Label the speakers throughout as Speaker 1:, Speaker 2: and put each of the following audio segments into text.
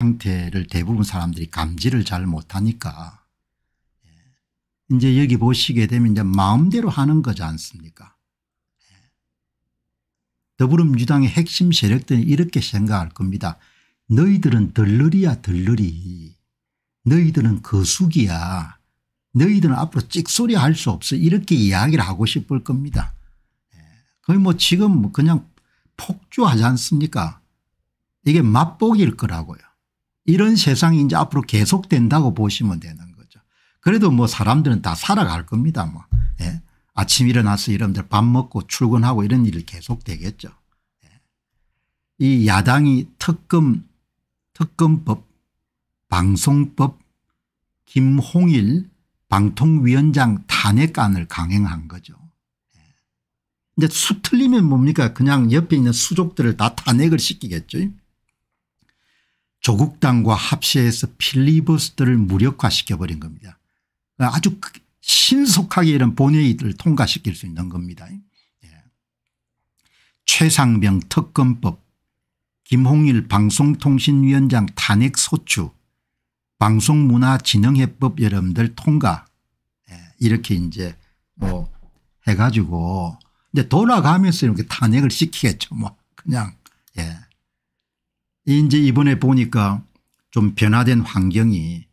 Speaker 1: 상태를 대부분 사람들이 감지를 잘 못하니까 예. 이제 여기 보시게 되면 이제 마음대로 하는 거지 않습니까? 예. 더불어민주당의 핵심 세력들이 이렇게 생각할 겁니다. 너희들은 들러리야 들러리. 너희들은 거수기야. 너희들은 앞으로 찍소리 할 수 없어. 이렇게 이야기를 하고 싶을 겁니다. 예. 거의 뭐 지금 그냥 폭주하지 않습니까? 이게 맛보기일 거라고요. 이런 세상이 이제 앞으로 계속된다고 보시면 되는 거죠. 그래도 뭐 사람들은 다 살아갈 겁니다. 뭐. 예? 아침 일어나서 여러들밥 먹고 출근하고 이런 일이 계속 되겠죠. 예? 이 야당이 특검 특검법 방송법 김홍일 방통위원장 탄핵안을 강행한 거죠. 예. 근데 수 틀리면 뭡니까 그냥 옆에 있는 수족들을 다 탄핵을 시키겠죠. 조국당과 합세해서 필리버스터를 무력화시켜버린 겁니다. 아주 신속하게 이런 본회의를 통과시킬 수 있는 겁니다. 예. 최상병 특검법 김홍일 방송통신위원장 탄핵소추 방송문화진흥해법 여러분들 통과 예. 이렇게 이제 뭐 해가지고 이제 돌아가면서 이렇게 탄핵을 시키겠죠 뭐 그냥 예. 이제 이번에 보니까 좀 변화된 환경이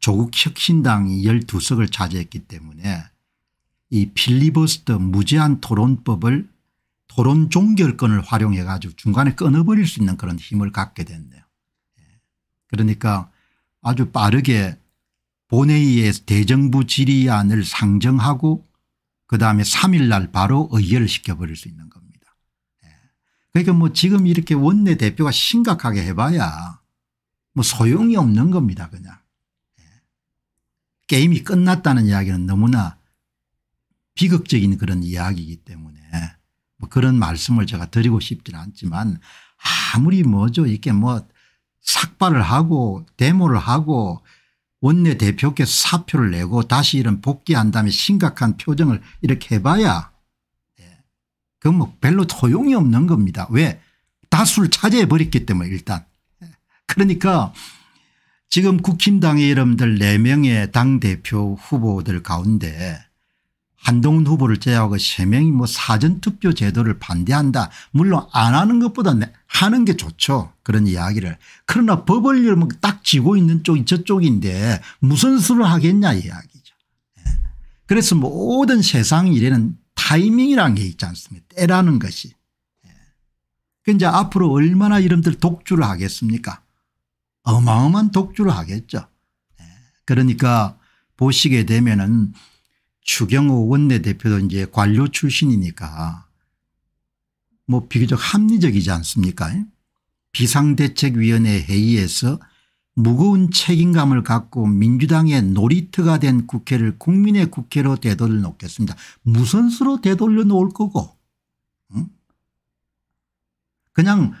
Speaker 1: 조국 혁신당이 12석을 차지했기 때문에 이 필리버스터 무제한 토론법을 토론 종결권을 활용해 가지고 중간에 끊어버릴 수 있는 그런 힘을 갖게 됐네요. 예. 그러니까 아주 빠르게 본회의에서 대정부 질의안을 상정하고 그다음에 3일 날 바로 의결을 시켜버릴 수 있는 겁니다. 그러니까 뭐 지금 이렇게 원내대표가 심각하게 해봐야 뭐 소용이 없는 겁니다 그냥. 예. 게임이 끝났다는 이야기는 너무나 비극적인 그런 이야기이기 때문에 뭐 그런 말씀을 제가 드리고 싶지는 않지만 아무리 뭐죠 이렇게 뭐 삭발을 하고 데모를 하고 원내대표께 사표를 내고 다시 이런 복귀한 다음에 심각한 표정을 이렇게 해봐야 그뭐 별로 소용이 없는 겁니다. 왜? 다수를 차지해 버렸기 때문에 일단. 그러니까 지금 국힘당의 여러분들 4명의 당대표 후보들 가운데 한동훈 후보를 제외하고 3명이 뭐 사전투표 제도를 반대한다. 물론 안 하는 것보다 하는 게 좋죠. 그런 이야기를. 그러나 법을 딱 지고 있는 쪽이 저쪽인데 무슨 수를 하겠냐 이야기죠. 예. 그래서 뭐 모든 세상 일에는 타이밍이라는 게 있지 않습니까 때라는 것이. 예. 그 이제 앞으로 얼마나 이름들 독주를 하겠습니까 어마어마한 독주를 하겠죠. 예. 그러니까 보시게 되면 은 추경호 원내대표도 이제 관료 출신이니까 뭐 비교적 합리적이지 않습니까 예? 비상대책위원회 회의에서 무거운 책임감을 갖고 민주당의 놀이터가 된 국회를 국민의 국회로 되돌려 놓겠습니다. 무선수로 되돌려 놓을 거고 응? 그냥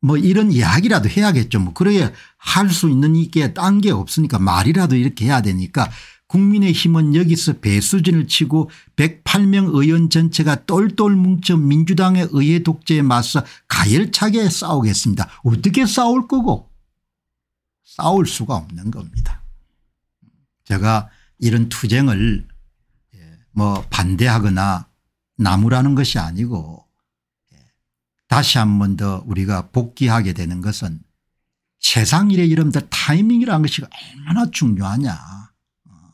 Speaker 1: 뭐 이런 이야기라도 해야겠죠. 뭐 그래야 할 수 있는 게 딴 게 없으니까 말이라도 이렇게 해야 되니까 국민의힘은 여기서 배수진을 치고 108명 의원 전체가 똘똘 뭉쳐 민주당의 의회 독재에 맞서 가열차게 싸우겠습니다. 어떻게 싸울 거고 싸울 수가 없는 겁니다. 제가 이런 투쟁을 예, 뭐 반대하거나 나무라는 것이 아니고 예, 다시 한 번 더 우리가 복귀하게 되는 것은 세상 일의 이름들 타이밍이라는 것이 얼마나 중요하냐. 어,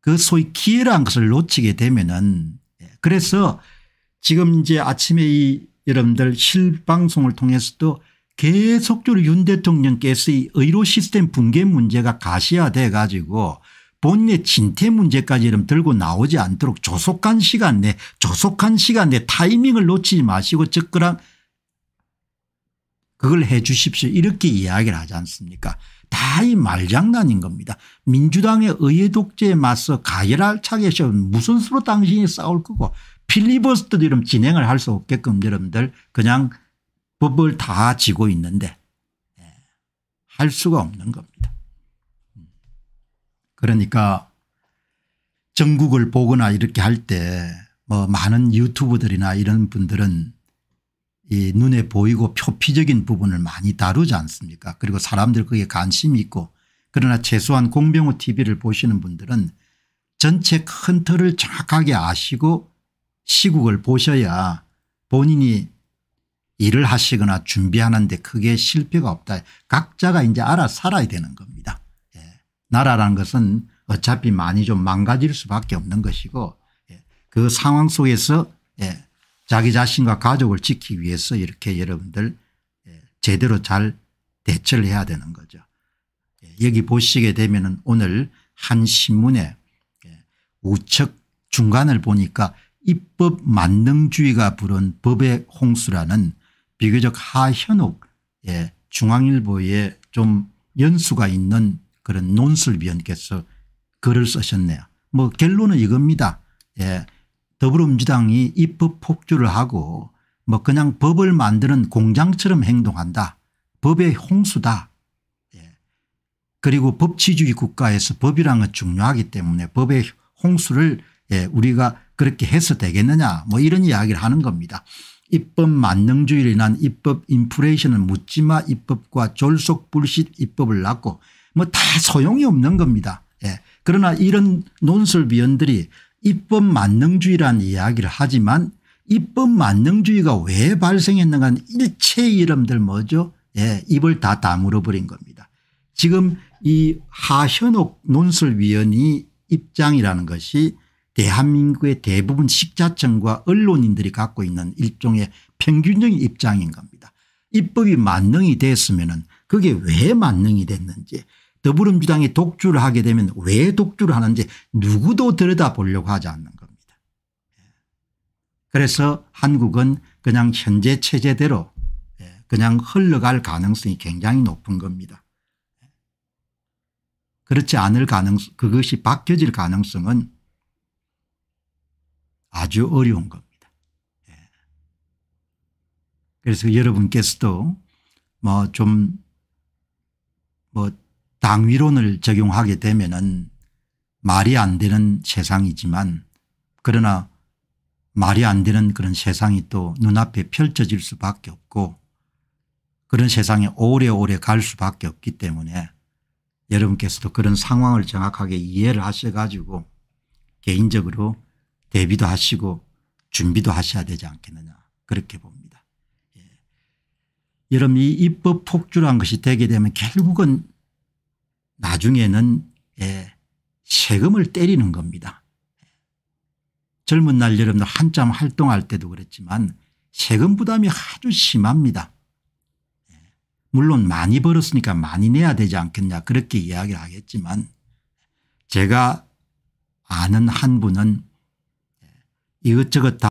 Speaker 1: 그 소위 기회라는 것을 놓치게 되면은 예, 그래서 지금 이제 아침에 이 여러분들 실방송을 통해서도 계속적으로 윤 대통령께서의 의료 시스템 붕괴 문제가 가시화돼 가지고 본인의 진퇴 문제까지 이런 들고 나오지 않도록 조속한 시간 내 조속한 시간 내 타이밍을 놓치지 마시고 적극한 그걸 해 주십시오 이렇게 이야기를 하지 않습니까 다 이 말장난인 겁니다. 민주당의 의회 독재에 맞서 가열할차게 무슨 수로 당신이 싸울 거고 필리버스터 이름 진행을 할 수 없게끔 여러분들 그냥 법을 다 지고 있는데 예, 할 수가 없는 겁니다. 그러니까 전국을 보거나 이렇게 할 때 뭐 많은 유튜브들이나 이런 분들은 이 눈에 보이고 표피적인 부분을 많이 다루지 않습니까 그리고 사람들 그게 관심이 있고 그러나 최소한 공병호 tv를 보시는 분들은 전체 큰 틀을 정확하게 아시고 시국을 보셔야 본인이 일을 하시거나 준비하는데 크게 실패가 없다. 각자가 이제 알아 살아야 되는 겁니다. 예. 나라라는 것은 어차피 많이 좀 망가질 수밖에 없는 것이고 예. 그 상황 속에서 예. 자기 자신과 가족을 지키기 위해서 이렇게 여러분들 예. 제대로 잘 대처를 해야 되는 거죠. 예. 여기 보시게 되면 오늘 한 신문에 예. 우측 중간을 보니까 입법 만능주의가 부른 법의 홍수라는 비교적 하현욱 예, 중앙일보에 좀 연수가 있는 그런 논술위원께서 글을 쓰셨네요. 뭐 결론은 이겁니다. 예, 더불어민주당이 입법 폭주를 하고 뭐 그냥 법을 만드는 공장처럼 행동한다. 법의 홍수다. 예. 그리고 법치주의 국가에서 법이랑은 중요하기 때문에 법의 홍수를 예, 우리가 그렇게 해서 되겠느냐 뭐 이런 이야기를 하는 겁니다. 입법 만능주의로 인한 입법 인플레이션을 묻지마 입법과 졸속 불식 입법을 낳고 뭐 다 소용이 없는 겁니다. 예. 그러나 이런 논설위원들이 입법 만능주의란 이야기를 하지만 입법 만능주의가 왜 발생했는가 는 일체 이름들 뭐죠 예, 입을 다 다물어 버린 겁니다. 지금 이 하현옥 논설위원이 입장이라는 것이 대한민국의 대부분 식자청과 언론인들이 갖고 있는 일종의 평균적인 입장인 겁니다. 입법이 만능이 됐으면 그게 왜 만능이 됐는지 더불어민주당이 독주를 하게 되면 왜 독주를 하는지 누구도 들여다보려고 하지 않는 겁니다. 그래서 한국은 그냥 현재 체제대로 예, 그냥 흘러갈 가능성이 굉장히 높은 겁니다. 그렇지 않을 가능성 그것이 바뀌어질 가능성은 아주 어려운 겁니다. 예. 그래서 여러분께서도 뭐좀뭐 뭐 당위론을 적용하게 되면은 말이 안 되는 세상이지만 그러나 말이 안 되는 그런 세상이 또 눈앞에 펼쳐질 수밖에 없고 그런 세상에 오래오래 갈 수밖에 없기 때문에 여러분께서도 그런 상황을 정확하게 이해를 하셔 가지고 개인적으로 대비도 하시고 준비도 하셔야 되지 않겠느냐 그렇게 봅니다. 예. 여러분 이 입법 폭주란 것이 되게 되면 결국은 나중에는 예, 세금을 때리는 겁니다. 젊은 날 여러분들 한참 활동할 때도 그랬지만 세금 부담이 아주 심합니다. 예. 물론 많이 벌었으니까 많이 내야 되지 않겠냐 그렇게 이야기를 하겠지만 제가 아는 한 분은 이것저것 다